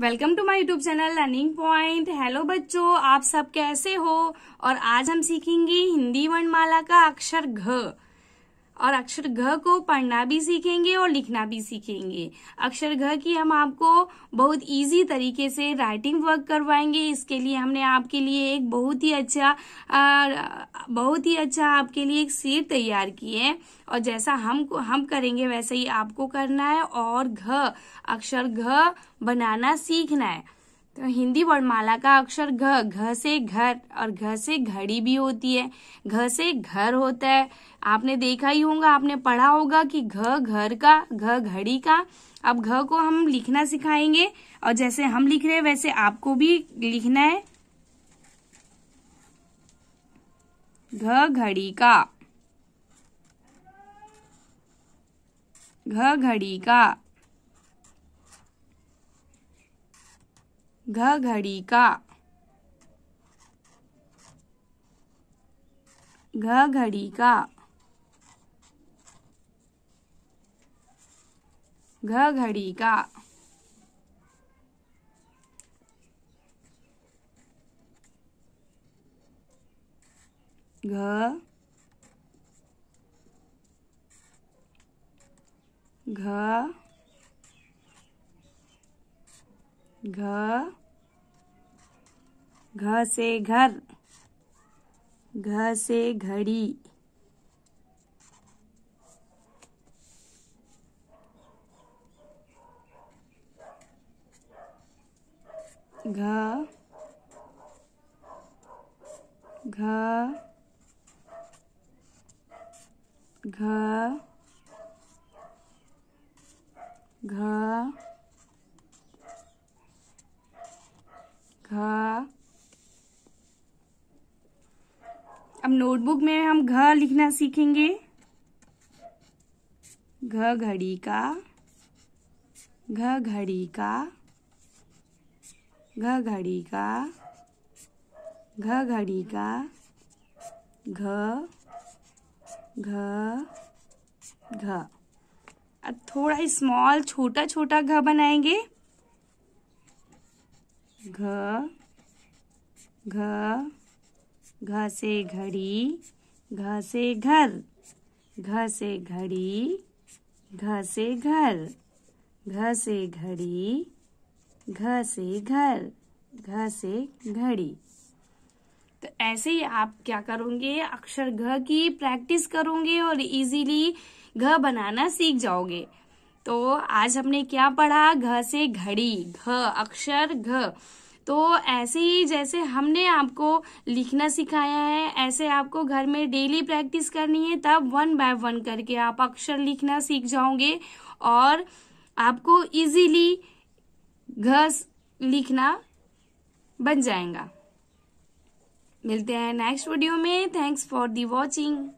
welcome to my YouTube channel learning point hello बच्चों आप सब कैसे हो और आज हम सीखेंगे हिंदी वर्णमाला का अक्षर घ और अक्षर घ को पढ़ना भी सीखेंगे और लिखना भी सीखेंगे अक्षर घ की हम आपको बहुत इजी तरीके से राइटिंग वर्क करवाएंगे इसके लिए हमने आपके लिए एक बहुत ही अच्छा आ, बहुत ही अच्छा आपके लिए एक सीट तैयार की है और जैसा हम हम करेंगे वैसे ही आपको करना है और घ अक्षर घ बनाना सीखना है तो हिंदी वर्णमाला का अक्षर घ घ से घर और घ से घड़ी भी होती है घ से घर होता है आपने देखा ही होगा आपने पढ़ा होगा कि घ घर का घ घड़ी का अब घ को हम लिखना सिखाएंगे और जैसे हम लिख रहे हैं वैसे आपको भी लिखना है घ घड़ी का घ घड़ी का घ घड़ी का घ घड़ी का घ घड़ी का घ घ घ घ से घर घ से घड़ी घ घ घ घ घ अब नोटबुक में हम घ लिखना सीखेंगे घ घड़ी का घ घड़ी का घ घड़ी का घ घड़ी का घ घ घ अब थोड़ा स्मॉल छोटा छोटा घ बनाएंगे घ घ घ से घड़ी घ से घर घ से घड़ी घ से घर घ से घड़ी घ से घर घ से घड़ी तो ऐसे ही आप क्या करोगे अक्षर घ की प्रैक्टिस करोगे और इजीली घ बनाना सीख जाओगे तो आज हमने क्या पढ़ा घ से घड़ी घ अक्षर घ तो ऐसे ही जैसे हमने आपको लिखना सिखाया है ऐसे आपको घर में डेली प्रैक्टिस करनी है तब वन बाय वन करके आप अक्षर लिखना सीख जाओगे और आपको इजीली घस लिखना बन जाएगा मिलते हैं नेक्स्ट वीडियो में थैंक्स फॉर दी वॉचिंग